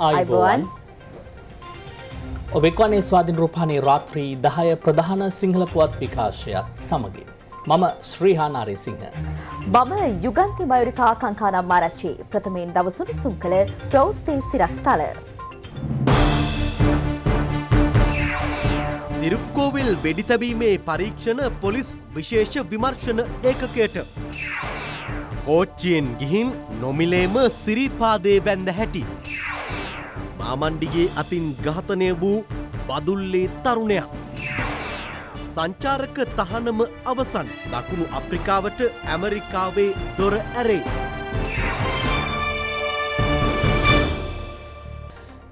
අයිබෝවන් ඔබෙක්වන්නේ ස්වාධින් රූපානයේ රාත්‍රී දහය ප්‍රධාන සිංහල පුවත් විකාශයත් සමගින්. මම ශ්‍රීහා නාරේසිංහ. බම යුගන්ති මයුරිකා කංකානම් මාරච්චි ප්‍රථමයෙන් දවසුන් සුන් කළ ප්‍රෞත්ති සිරස්ථල. තිරුක්කෝවිල් වෙඩිතැබීමේ පරීක්ෂණ පොලිස් විශේෂ විමර්ශන ඒකකයට. කෝච්චියෙන් ගිහින් නොමිලේම සිරිපාදේ බැන්ද හැටි. මාමණ්ඩිගේ අතින් ඝාතනය වූ බදුල්ලේ තරුණයා. සංචාරක තහනම අවසන් දකුණු අප්‍රිකාවට ඇමරිකාවේ දොර ඇරේ.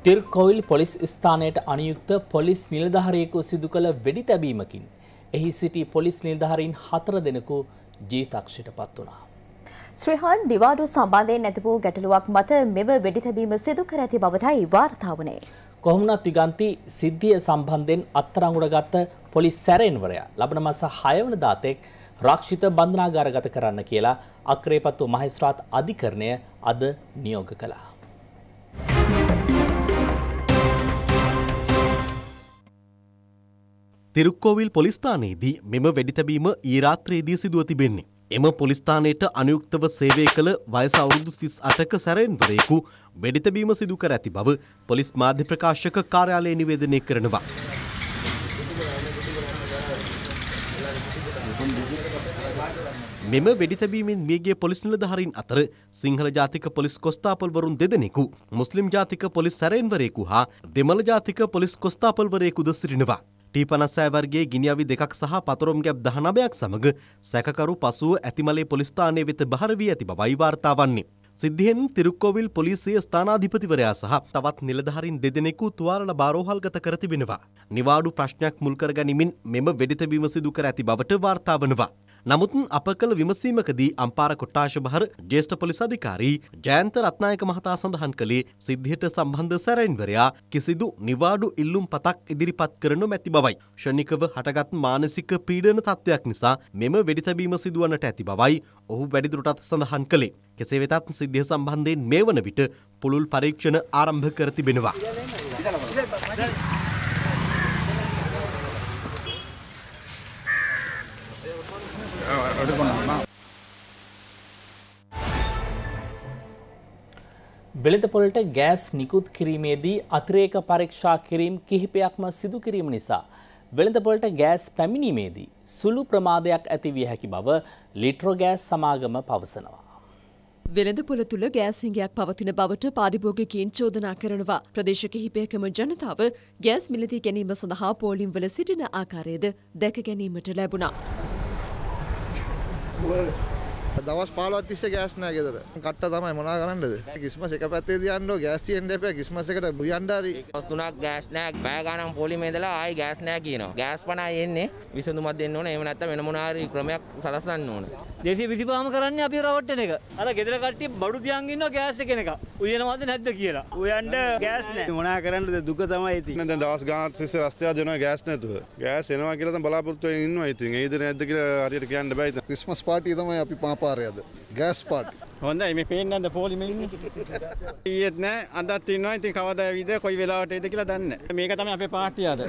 තිර්කොයිල් පොලිස් ස්ථානයට අනියුක්ත පොලිස් නිලධහරයෙකු සිදු කළ වෙඩි තැබීමකින්. එහි සිටි පොලිස් නිල්ධහරින් හතර දෙනකු ජීතක්ෂයට පත් වනා. ශ්‍රීහන් දිවාඩු සම්බන්ධයෙන් ඇති වූ ගැටලුවක් මත මෙම වෙඩිතැබීම සිදු කර ඇති බවටයි වාර්තා වුණේ. කොහොමුණත් දිගන්ති සිද්ධිය සම්බන්ධයෙන් අත්තරංගුඩගත්ත පොලිස් සැරෙන්වරයා ලබන මස 6 වන දාතෙක් රක්ෂිත බන්ධනාගාරගත කරන්න කියලා අක්‍රේපත්තු මහේස්ත්‍රාත් අධිකරණය අද නියෝග කළා. තිරුක්කෝවිල් පොලිස්ථානයේදී මෙම වෙඩිතැබීම ඊරාත්‍රයේදී සිදුව තිබෙන්නේ. එම පොලිස්ථානයට අනුයුක්තව සේවය කළ වයස අවුරුදු 38ක සැරෙන්වරයෙකු වෙඩිත බීම සිදු කර ඇති බව පොලිස් මාධ්‍ය ප්‍රකාශක කාර්යාලය නිවේදනය කරනවා. මෙම වෙඩිතැබීමෙන් මියගේ පොලිස් නිලධහරින් අතර සිංහල ජාතික පොලිස් කොස්ථාපල්වරුන් දෙදෙනෙකු මුස්ලිම් ජාතික පොලිස් සැරෙන්වරයෙකු හා දෙමළ ජාතික පොලිස් කොස්ථාපල්වරයෙකුද සිරිනවා. ටී පනස්සෑ වර්ගේ ගිනිියවි දෙකක් සහ පතරොම් ගැබ් දහනබයක් සමඟ සැකරු පසුව ඇතිමලේ පොලිස්ථානය වෙත භාරවී ඇති බවයි වාර්තාවන්නේ. සිද්ධියෙන් තිරුක්කෝවිල් පොලිසිය ස්ථානාධිපතිවරයා සහ තවත් නිලධහරින් දෙදෙනෙකු තුවාලන බාරෝහල්ගත කර තිබෙනවා. නිවාඩු ප්‍රශ්නයක් මුල්කර ගනිමින් මෙම වෙඩිතවීම සිදු කර ඇති බවට වාර්තාවනවා. නමුත් අප කළ විමසීමකදී අම්පාර කොට්ටාශභහර ජේෂ්ඨ පොලිස් අධිකාරී ජයන්ත රත්නායක මහතා සඳහන් කළේ සිද්ධියට සම්බන්ධ සැරයින්වරයා කිසිදු නිවාඩු ඉල්ලුම් පතක් ඉදිරිපත් කරනු මැති බවයි. ෂණිකව හටගත් මානසික පීඩන තත්ත්වයක් නිසා මෙම වෙඩිතැබීම සිදුවන්නට ඇති බවයි ඔහු වැඩිදුරටත් සඳහන් කළේ. කෙසේ වෙතත් සිද්ධිය සම්බන්ධයෙන් මේ වන විට පුළුල් පරීක්ෂණ ආරම්භ කර තිබෙනවා. എടുക്കണമെന്ന് වෙළඳපොළට ගෑස් නිකුත් කිරීමේදී අතිරේක පරීක්ෂා කිරීම් කිහිපයක්ම සිදු කිරීම නිසා වෙළඳපොළට ගෑස් පැමිණීමේදී සුළු ප්‍රමාදයක් ඇති විය හැකි බව ලිට්‍රෝගෑස් සමාගම පවසනවා. වෙළඳපොළ තුළ ගෑසිංගයක් පවතින බවට පාරිභෝගිකයින් චෝදනා කරනවා. ප්‍රදේශ කිහිපයකම ජනතාව ගෑස් මිලදී ගැනීම සඳහා පෝලිම්වල සිටින ආකාරයද දැක ගැනීමට ලැබුණා. What? දවස් 15ක් තිස්සේ ගෑස් නැහැ ගෙදර. කට්ට තමයි මොනා කරන්නද? කිස්මස් එක පැත්තේ දියන්නෝ ගෑස් තියෙන්න එපා. කිස්මස් එකට යන්න හරි. දවස් තුනක් ගෑස් නැහැ. බෑ ගානම් පොලිමේ ඉඳලා ආයි ගෑස් නැහැ කියනවා. ගෑස් පණයි එන්නේ. විසඳුමක් දෙන්න ඕන. එහෙම නැත්නම් වෙන මොනවා හරි ක්‍රමයක් සලසන්න ඕන. 225ම කරන්නේ අපි රවට්ටන එක. අර ගෙදර කට්ටිය බඩු තියන් ඉන්නවා ගෑස් එකෙන එක. උයනවද නැද්ද කියලා. උයන්න ගෑස් නැහැ. මොනා කරන්නද දුක තමයි ඉතින්. දැන් දවස් ගානක් තිස්සේ රස්තියා දෙනවා ගෑස් නැතුව. ගෑස් එනවා කියලා තමයි බලාපොරොත්තු වෙන්නේ ඉන්නවා ඉතින්. ඒ ඉදිරිය නැද්ද කියලා හරියට කියන්න බෑ ඉතින්. ක්‍රිස්මස් පාටි තමයි අපි ව්‍යාපාරයද ගෑස් පාට් හොඳයි මේ පේන්නද පෝලිමේන්න ඊයේත් නෑ අදත් ඉන්නවා ඉතින් කවදා ඇවිද කොයි වෙලාවට එයිද කියලා දන්නේ මේක තමයි අපේ පාර්ටිය අද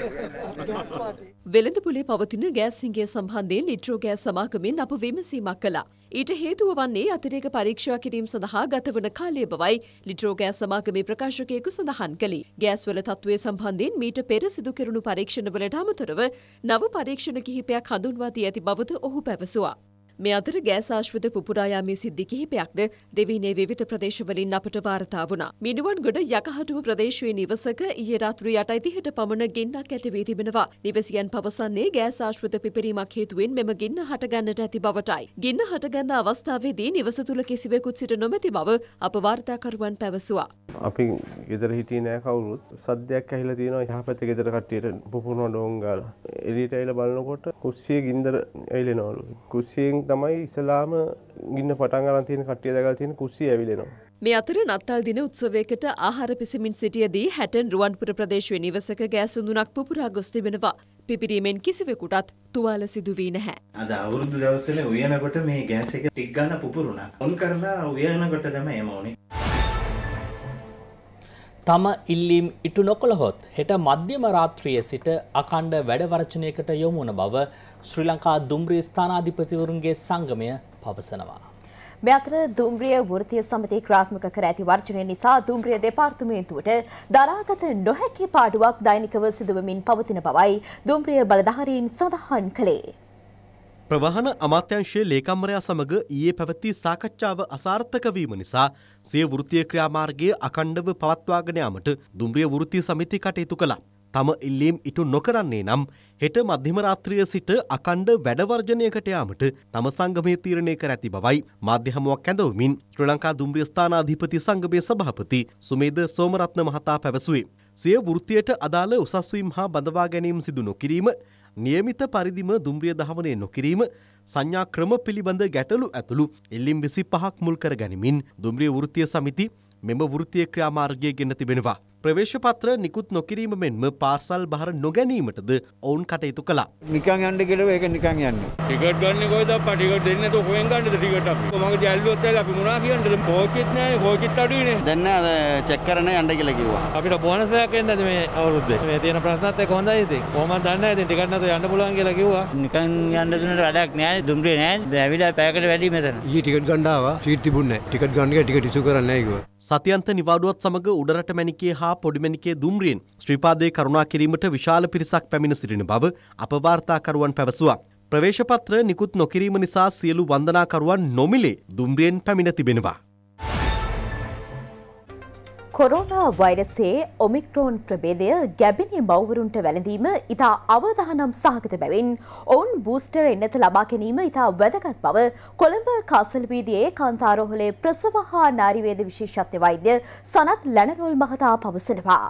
වෙළඳපොලේ පවතින ගෑස් හිඟය සම්බන්ධයෙන් ලිට්‍රෝ ගෑස් සමාගමෙන් අප විමසීමක් කළා ඊට හේතුව වන්නේ අතිරේක පරීක්ෂා කිරීම සඳහා ගතවන කාලය බවයි ලිට්‍රෝ ගෑස් සමාගමේ ප්‍රකාශකයෙකු සඳහන් කළේ ගෑස්වල තත්ත්වය සම්බන්ධයෙන් මීට පෙර සිදු කෙරුණු පරීක්ෂණවලට අමතරව නව පරීක්ෂණ කිහිපයක් හඳුන්වා දී ඇති බවද ඔහු පැවසුවා මේ අතර ගෑස් ආශ්‍රිත පුපුරා යාමේ සිද්ධි කිහිපයක්ද දෙවිනේ විවිධ ප්‍රදේශවලින් අපට වාර්තා වුණා. මිනුවන්ගොඩ යකහටුව ප්‍රදේශයේ නිවසක ඊයේ රාත්‍රී 8:30ට පමණ ගින්නක් ඇති වී තිබෙනවා. නිවසියන් පවසන්නේ ගෑස් ආශ්‍රිත පිපිරීමක් හේතුවෙන් මෙම ගින්න හටගන්නට ඇති බවටයි. ගින්න හටගන්න අවස්ථාවේදී නිවස තුල කිසිවෙකුත් සිට නොමැති බව අප වාර්තාකරුවන් පැවසුවා. අපි ගෙදර හිටියේ නෑ කවුරුත්. සද්දයක් ඇහිලා තියෙනවා යහපැත්තේ ගෙදර කට්ටියට පුපුරන ඩෝංගාලා. එළියට ඇවිල්ලා බලනකොට කුස්සියේ ගින්දර ඇවිලෙනවලු. කුස්සියෙන් තමයි ඉස්ලාම ගින්න පටන් අරන්තියන කටිය දගල් තියෙන කුස්සිය ඇවිලෙනවා. මේ අතර නත්තල් දින උත්සවයකට ආහාර පිසිමින් සිටියදී හැටන් රුවන්පුර ප්‍රදේශයේ නිවසක ගෑස් උඳුනක් පුපුරා ගොස් තිබෙනවා. පිපිරීමෙන් කිසිවෙකුටත් තුවාල සිදු වී නැහැ. අද අවුරුදු දවස්වල උයනකොට මේ ගෑස් එක ටික් ගන්න පුපුරුණා. උන් කරලා උයනකොට තමයි එම වුනේ. තම ඉල්ලීම් ඉටු නොකොළහොත් හෙට මධ්‍යම රාත්‍රිය සිට අකණ්ඩ වැඩවරචනයකට යොමුුණ බව ශ්‍රී ලංකා දුම්රිය ස්ථානාධිපතිවරුන්ගේ සංගමය පවසනවා. මෙතර දුම්රිය වෘතිය සමති ක්‍රාත්මක කර ඇති වර්ජනය නිසා දුම්රිය දෙපාර්තමේන්තුවට දරාගත නොහැකි පාඩුවක් දෛනිකව සිදුවමින් පවතින බවයි දුම්රිය බලධහරීන් සඳහන් කළේ. ප්‍රවාහන අමාත්‍යංශයේ ලේකම්වරයා සමග ඊයේ පැවති සාකච්ඡාව අසාර්ථක වීම නිසා සිය වෘත්තීය ක්‍රියාමාර්ගයේ අඛණ්ඩව පවත්වාගෙන යාමට දුම්රිය වෘත්තීය සමිතිය කටයුතු කළා. තම ඉල්ලීම් ඉටු නොකරන්නේ නම් හෙට මධ්‍යම රාත්‍රිය සිට අකණ්ඩ වැඩවර්ජනයකට යාමට තම සංගමය තීරණය කර ඇති බවයි මාධ්‍ය හමුවක් ඇඳවමින් ශ්‍රී ලංකා දුම්රිය ස්ථානාධිපති සංගමයේ සභාපති සුමේද සෝමරත්න මහතා පැවසුවේ. සිය වෘත්තියට අදාළ උසස්වීම් හා බඳවා ගැනීම සිදු නොකිරීම නියමිත පරිදිම දුම්රිය දහමනය නොකිරීම සංඥා ක්‍රම පිළිබඳ ගැටලු ඇතුළු එල්ලිම් විසි පහක් මුල් කර ගැනීමින් දුම්රිය වෘත්තිය සමිති මෙම වෘත්තිය ක්‍රියාමාර්ගය ගෙන තිබෙනවා. ප්‍රවේශපත්‍ර නිකුත් නොකිරීම මෙන්ම පාර්සල් බහර නොගැනීමටද ඔවුන් කටයුතු කළා. නිකන් යන්න කියලා ඒක නිකන් යන්න. ටිකට් ගන්න කොහෙද අප්පා ටිකට් දෙන්නේ නැතුව කොහෙන් ගන්නද ටිකට් අපි? මගේ දැල්ලුවත් ඇයි අපි මොනා කියන්නද? කෝච්චිත් නැහැ, කෝච්චිත් අඩුයිනේ. දැන් නෑ චෙක් කරන්න යන්න කියලා කිව්වා. අපිට බෝනස් එකක් එන්නද මේ අවුරුද්දේ? මේ තියෙන ප්‍රශ්නත් එක්ක හොඳයි ඉතින්. කොහොමද දන්නේ ඉතින් ටිකට් නැතුව යන්න පුළුවන් කියලා කිව්වා. නිකන් යන්න දුන්නට වැඩක් නෑ, දුම්රිය නෑ. දැන් ඇවිල්ලා පැයකට වැඩි මෙතන. ඊ ටිකට් ගන්න ආවා, සීට් තිබුණේ නෑ. ටිකට් ගන්න එක ටිකට් ඉෂු කරන්නේ නෑ කිව්වා. සතියන්ත නිවාඩුවත් සමඟ උඩරට මැනිකේ හා පොඩිමැනිකේ දුම්රියෙන් ශ්‍රීපාදයේ කරුණා කිරීමට විශාල පිරිසක් පැමිණ සිටින බව අපවාර්තාකරුවන් පැවසුවා. ප්‍රවේශපත්‍ර නිකුත් නොකිරීම නිසා සියලු වන්දනාකරුවන් නොමිලේ දුම්රියෙන් පැමිණ තිබෙනවා. කොරෝනා වෛරසයේ ඔමික්‍රෝන් ප්‍රබේදය ගැබිණි මව්වරුන්ට වැළඳීම ඉතා අවධානම් සහගත බැවින් ඔවුන් බූස්ටර් එන්නත ලබා ගැනීම ඉතා වැදගත් බව කොළඹ කාසල්වීදියේ කාන්තාරෝහලේ ප්‍රසවහා නාරිවේද විශේෂත්ව වෛද්‍ය සනත් ලැනරෝල් මහතා පවසනවා.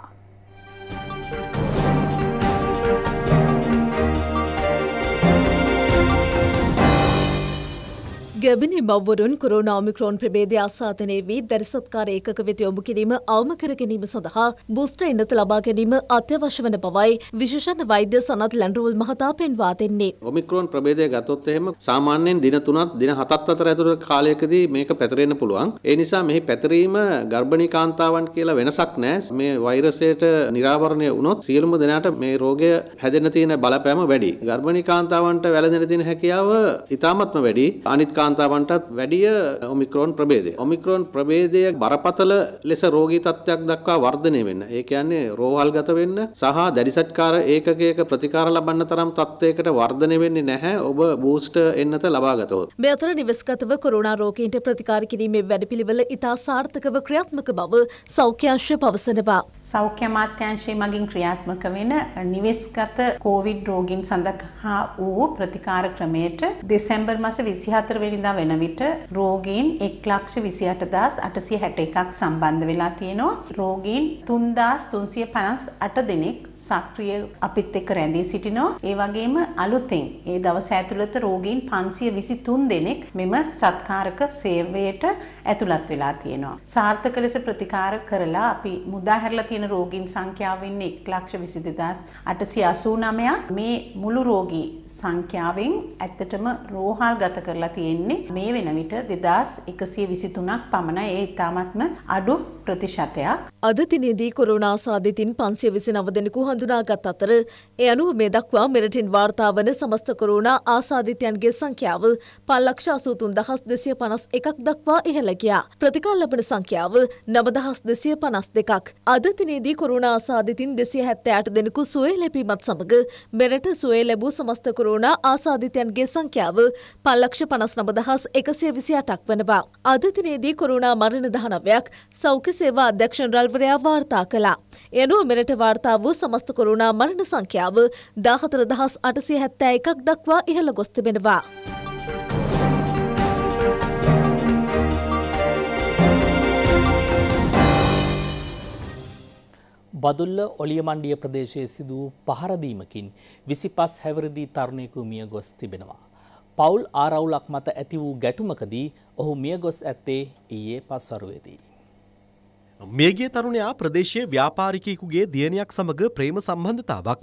ගැබිනි මව්වරුන් කොරෝනා ඔමික්‍රෝන් ප්‍රභේදය ආසාතනය වී දැරිසත්කාර ඒකක වෙත යොමු කිරීම අවම කර ගැනීම සඳහා බූස්ටර් එන්නත ලබා ගැනීම අත්‍යවශ්‍ය වන බවයි විශේෂණ වෛද්‍ය සනත් ලැන්ඩරෝල් මහතා පෙන්වා දෙන්නේ. ඔමික්‍රෝන් ප්‍රභේදය ගතොත් එහෙම සාමාන්‍යයෙන් දින 3ත් දින 7ත් අතර ඇතුළත කාලයකදී මේක පැතිරෙන්න පුළුවන්. ඒ නිසා මෙහි පැතිරීම ගර්භණී කාන්තාවන් කියලා වෙනසක් නැහැ. මේ වෛරසයට නිරාවරණය වුණොත් සියලුම දෙනාට මේ රෝගය හැදෙන්න තියෙන බලපෑම වැඩි. ගර්භණී කාන්තාවන්ට වැළඳෙන්න තියෙන හැකියාව ඉතාමත්ම වැඩි. අනිත් කාන්තාවන් කාන්තාවන්ටත් වැඩිය ඔමික්‍රෝන් ප්‍රබේදය. ඔමික්‍රෝන් ප්‍රබේදය බරපතල ලෙස රෝගී තත්ත්වයක් දක්වා වර්ධනය වෙන්න. ඒ කියන්නේ රෝහල් ගත වෙන්න සහ දැඩිසත්කාර ඒකකයක ප්‍රතිකාර ලබන්න තරම් තත්ත්වයකට වර්ධනය වෙන්නේ නැහැ ඔබ බූස්ට එන්නත ලබාගතොත්. මේ අතර නිවස්ගතව කොරෝනා රෝගීන්ට ප්‍රතිකාර කිරීමේ වැඩපිළිවෙල ඉතා සාර්ථකව ක්‍රියාත්මක බව සෞඛ්‍යංශය පවසනවා. සෞඛ්‍ය අමාත්‍යංශයේ මගින් ක්‍රියාත්මක වෙන නිවෙස්ගත කෝවිඩ් රෝගීන් සඳහා වූ ප්‍රතිකාර ක්‍රමයට දෙසැම්බර් මස 24 වෙනි එදා වෙන විට රෝගීන් 1,28,861ක් සම්බන්ධ වෙලා තියෙනවා. රෝගීන් 3,358 දෙනෙක් සක්‍රිය අපිත් එක්ක රැඳී සිටිනවා. ඒ වගේම අලුතෙන් ඒ දවස ඇතුළත රෝගීන් 523 දෙනෙක් මෙම සත්කාරක සේවයට ඇතුළත් වෙලා තියෙනවා. සාර්ථක ලෙස ප්‍රතිකාර කරලා අපි මුදා හැරලා තියෙන රෝගීන් සංඛ්‍යාව වෙන්නේ 1,22,889ක්. මේ මුළු රෝගී සංඛ්‍යාවෙන් ඇත්තටම රෝහල් ගත කරලා තියෙන්නේ තියෙන්නේ. මේ වෙන විට 2123ක් පමණ ඒ ඉතාමත්ම අඩු ප්‍රතිශතයක්. අද දිනේදී කොරෝනා සාධිතින් 529 දෙනෙකු හඳුනාගත් අතර ඒ අනුව මේ දක්වා මෙරටින් වාර්තා වන සමස්ත කොරෝනා ආසාදිතයන්ගේ සංඛ්‍යාව 533251ක් දක්වා ඉහළ ගියා. ප්‍රතිකාර ලබන සංඛ්‍යාව 9252ක්. අද දිනේදී කොරෝනා ආසාදිතින් 278 දෙනෙකු සුවය ලැබීමත් සමග මෙරට සුවය ලැබූ සමස්ත කොරෝනා ආසාදිතයන්ගේ සංඛ්‍යාව 559 දහස් එකසිය විසි අටක් වන බව. අදතිනේදී කොරුණා මරණ දහනවයක් සෞඛ්‍ය සේවා අධ්‍යක්ෂණ රල්වරයා වාර්තා කළා. එනුව මෙරට වාර්තා වූ සමස්ත කොරුණා මරණ සංඛ්‍යාව දාහතර දහස් අටසිය හැත්තෑ එකක් දක්වා ඉහළ ගොස්තිබෙනවා. බදුල්ල ඔලියමණ්ඩිය ප්‍රදේශයේ සිදු පහරදීමකින් විසි පස් හැවරදී තරුණයකු මිය ගොස් තිබෙනවා. පවුල් ආරවුලක් මත ඇති වූ ගැටුමකදී ඔහු මියගොස් ඇත්තේ ඊයේ පස්සරුවේදී. මියගේ තරුණයා ප්‍රදේශයේ ව්‍යාපාරිකයෙකුගේ දියණියක් සමග ප්‍රේම සම්බන්ධතාවක්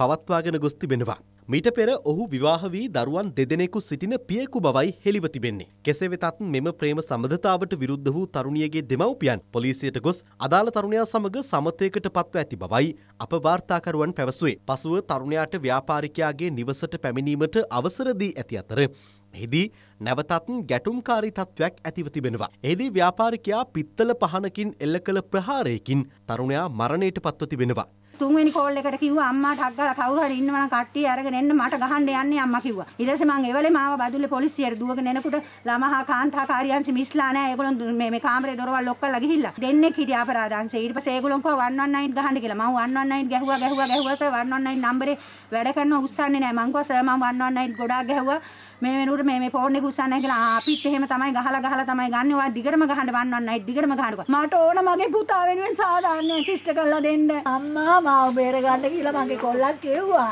පවත්වාගෙන ගොස් තිබෙනවා. මීට පෙර ඔහු විවාහ වී දරුවන් දෙදෙනෙකු සිටින පියෙකු බවයි හෙළිව තිබෙන්නේ. කෙසේ වෙතත් මෙම ප්‍රේම සම්බන්ධතාවට විරුද්ධ වූ තරුණියගේ දෙමව්පියන් පොලිසියට ගොස් අදාළ තරුණයා සමග සමතයකට පත්ව ඇති බවයි අප වාර්තාකරුවන් පැවසුවේ. පසුව තරුණයාට ව්‍යාපාරිකයාගේ නිවසට පැමිණීමට අවසර දී ඇති අතර එහිදී නැවතත් ගැටුම්කාරී තත්ත්වයක් ඇතිව තිබෙනවා. එහිදී ව්‍යාපාරිකයා පිත්තල පහනකින් එල්ල කළ ප්‍රහාරයකින් තරුණයා මරණයට පත්ව තිබෙනවා. තුන්වෙනි කෝල් එකට කිව්වා අම්මාට අක්ගල කවුරු හරි ඉන්නවා නම් කට්ටිය අරගෙන එන්න මට ගහන්න යන්නේ අම්මා කිව්වා. ඊට පස්සේ මං එවලේ මාව බදුල්ලේ පොලිසියට දුවගෙන එනකොට ළමහා කාන්තා කාර්යංශ මිස්ලා නැහැ. ඒගොල්ලෝ මේ මේ කාමරේ දොරවල් ලොක් කරලා ගිහිල්ලා. දෙන්නේ හිටිය අපරාධංශේ. ඊට පස්සේ ඒගොල්ලෝ කව 119 ගහන්න කියලා. මං 119 ගැහුවා ගැහුවා ගැහුවා සර් 119 නම්බරේ වැඩ කරන උස්සන්නේ නැහැ. මං කව සර් මං 119 ගොඩාක් ගැහුවා. මේ වෙනුවට මේ මේ ෆෝන් එක උස්සන්නේ නැහැ කියලා අපිත් එහෙම තමයි ගහලා ගහලා තමයි ගන්න. ඔයා දිගටම ගහන්න වන්නන්නයි දිගටම ගහනවා. මට ඕන මගේ පුතා වෙනුවෙන් සාධාරණයක් ඉෂ්ට කරලා දෙන්න. අම්මා මාව බේරගන්න කියලා මගේ කොල්ලක් කිව්වා.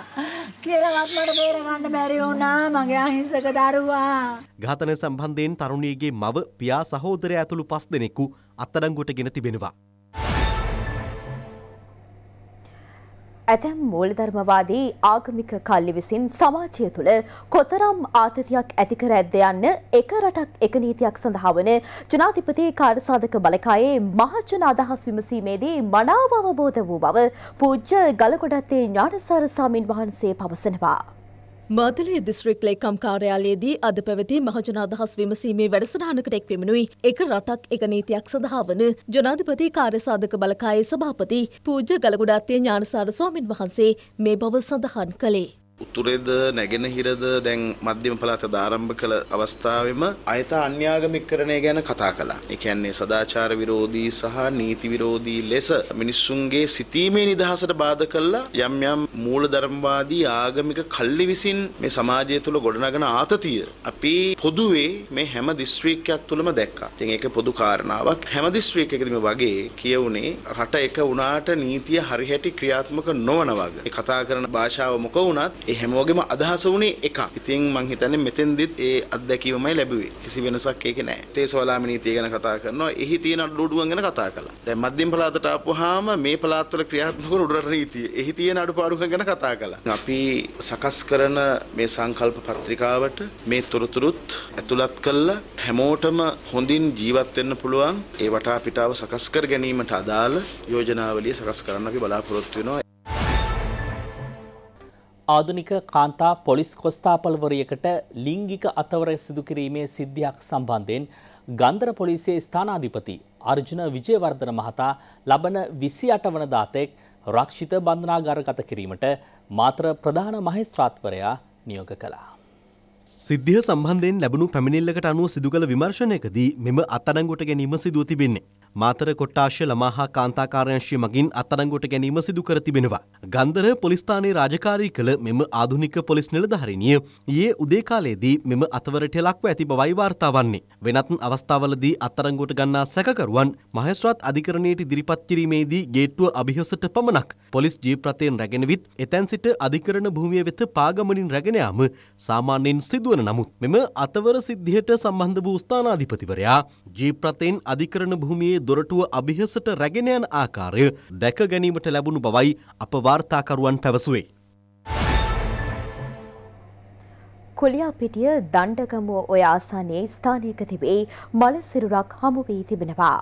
කියලාවත් මට බේරගන්න බැරි වුණා මගේ අහිංසක දරුවා. ඝාතන සම්බන්ධයෙන් තරුණියගේ මව, පියා, සහෝදරය ඇතුළු පස් දෙනෙකු අත්අඩංගුවට ගෙන තිබෙනවා. ඇතැම් මූලධර්මවාදී ආගමික කල්ලි විසින් සමාජය තුළ කොතරම් ආතතියක් ඇතිකර ඇද්ද යන්න එක රටක් එක නීතියක් සඳහා වන ජනාධිපති කාර්යසාධක බලකායේ මහජන අදහස් විමසීමේදී මනාව අවබෝධ වූ බව පූජ්‍ය ගලකොඩත්තේ ඥානසාර සාමින් වහන්සේ පවසනවා. මාතලේ දිස්ත්‍රික් ලේකම් කාර්යාලයේදී අද පැවති මහජන අදහස් විමසීමේ වැඩසටහනකට එක් වෙමිනුයි එක රටක් එක නීතියක් සඳහා වන ජනාධිපති කාර්යසාධක බලකායේ සභාපති පූජ්‍ය ගලගොඩාත්තේ ඥානසාර ස්වාමින් වහන්සේ මේ බව සඳහන් කළේ. උතුරෙද නැගෙනහිරද දැන් මධ්‍යම පළාතද ආරම්භ කළ අවස්ථාවෙම අයත අන්‍යාගමිකරණය ගැන කතා කළා. ඒ කියන්නේ සදාචාර විරෝධී සහ නීති විරෝධී ලෙස මිනිස්සුන්ගේ සිතීමේ නිදහසට බාධා කළා යම් යම් මූලධර්මවාදී ආගමික කල්ලි විසින් මේ සමාජය තුළ ගොඩනගන ආතතිය අපි පොදුවේ මේ හැම දිස්ත්‍රික්කයක් තුළම දැක්කා. ඉතින් ඒක පොදු කාරණාවක්. හැම දිස්ත්‍රික්කයකදීම වගේ කියවුනේ රට එක වුණාට නීතිය හරිහැටි ක්‍රියාත්මක නොවන වගේ. කතා කරන භාෂාව මොක වුණත් ඒ හැමෝගෙම අදහස වුණේ එකක්. ඉතින් මං හිතන්නේ මෙතෙන්දිත් ඒ අත්දැකීමමයි ලැබුවේ. කිසි වෙනසක් ඒකේ නැහැ. තේසෝලාම නීතිය ගැන කතා කරනවා. එහි තියෙන අඩුපාඩුවන් ගැන කතා කළා. දැන් මධ්‍යම පළාතට ආපුවාම මේ පළාත්වල ක්‍රියාත්මක වන උඩරට නීතිය. එහි තියෙන අඩුපාඩුකම් ගැන කතා කළා. අපි සකස් කරන මේ සංකල්ප පත්‍රිකාවට මේ තොරතුරුත් ඇතුළත් කළා. හැමෝටම හොඳින් ජීවත් වෙන්න පුළුවන් ඒ වටා පිටාව සකස් කර ගැනීමට අදාළ යෝජනාවලිය සකස් කරන්න අපි බලාපොරොත්තු වෙනවා ආධුනික කාන්තා පොලිස් කොස්තාපල්වරයකට ලිංගික අතවර සිදුකිරීමේ සිද්ධියක් සම්බන්ධයෙන් ගන්දර පොලිසියේ ස්ථානාධිපති අර්ජුන විජයවර්ධන මහතා ලබන විසි අට වන දාතෙක් රක්ෂිත බන්ධනාගාරගත කිරීමට මාත්‍ර ප්‍රධාන මහේස්ත්‍රාත්වරයා නියෝග කළා. සිද්ධිය සම්බන්ධයෙන් ලැබුණු පැමිණිල්ලකට අනුව සිදු කළ විමර්ශනයකදී මෙම අත්අඩංගුවට ගැනීම සිදුව තිබෙන්නේ. මාතර කොට්ටාශය ළමා හා කාන්තාකාරයංශය මගින් අත්තරංගොට ගැනීම සිදු කර තිබෙනවා. ගන්දර පොලිස්ථානයේ රාජකාරී කළ මෙම ආධුනික පොලිස් නිලධහරිණිය ඒ උදේකාලයේදී මෙම අතවරට ලක්ව ඇති බවයි වාර්තාවන්නේ. වෙනත් අවස්ථාවලදී අත්තරංගොට ගන්නා සැකරුවන් මහස්රත් අධිකරණයට ඉදිරිපත් කිරීමේදී ගේට්ටුව අභිහසට පමණක් පොලිස් ජීප්‍රතයෙන් රැගෙනවිත් එතැන් සිට අධිකරණ භූමිය වෙත පාගමනින් රැගෙනයාම සාමාන්‍යයෙන් සිදුවන නමුත් මෙම අතවර සිද්ධියට සම්බන්ධ වූ ස්ථානාධිපතිවරයා ජීප්‍රතයෙන් අධිකරණ භූමියේ රජයේ දොරටුව අභිහසට රැගෙන යන ආකාරය දැක ගැනීමට ලැබුණු බවයි අප වාර්තාකරුවන් පැවසුවේ. කොලියාපිටිය දණ්ඩගමුව ඔය ආසානයේ ස්ථානයක තිබේ මල සිරුරක් හමු වී තිබෙනවා.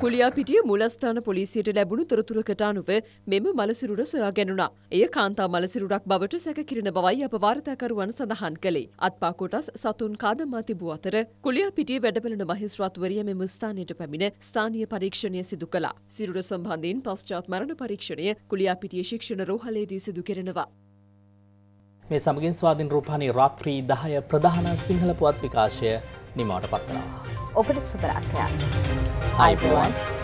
කුලියාපිටිය මුලස්ථාන පොලිසියට ලැබුණු තොරතුරකට අනුව මෙම මලසිරුර සොයා ගැනුණා. එය කාන්තා මලසිරුරක් බවට සැකකිරෙන බවයි අප වාර්තාකරුවන් සඳහන් කළේ. අත්පා කොටස් සතුන් කාදමා තිබූ අතර කුලියාපිටිය වැඩබලන මහේස්ත්‍රාත්වරිය මෙම ස්ථානයට පැමිණ ස්ථානීය පරීක්ෂණය සිදු කළා. සිරුර සම්බන්ධයෙන් පශ්චාත් මරණ පරීක්ෂණය කුලියාපිටිය ශික්ෂණ රෝහලේදී සිදු කෙරෙනවා. මේ සමගින් ස්වාධීන් රූපහානි රාත්‍රී 10 ප්‍රධාන සිංහල පුවත් විකාශය නිමාවට පත් වෙනවා. ඔබට සුබ රාත්‍රියක්. everyone.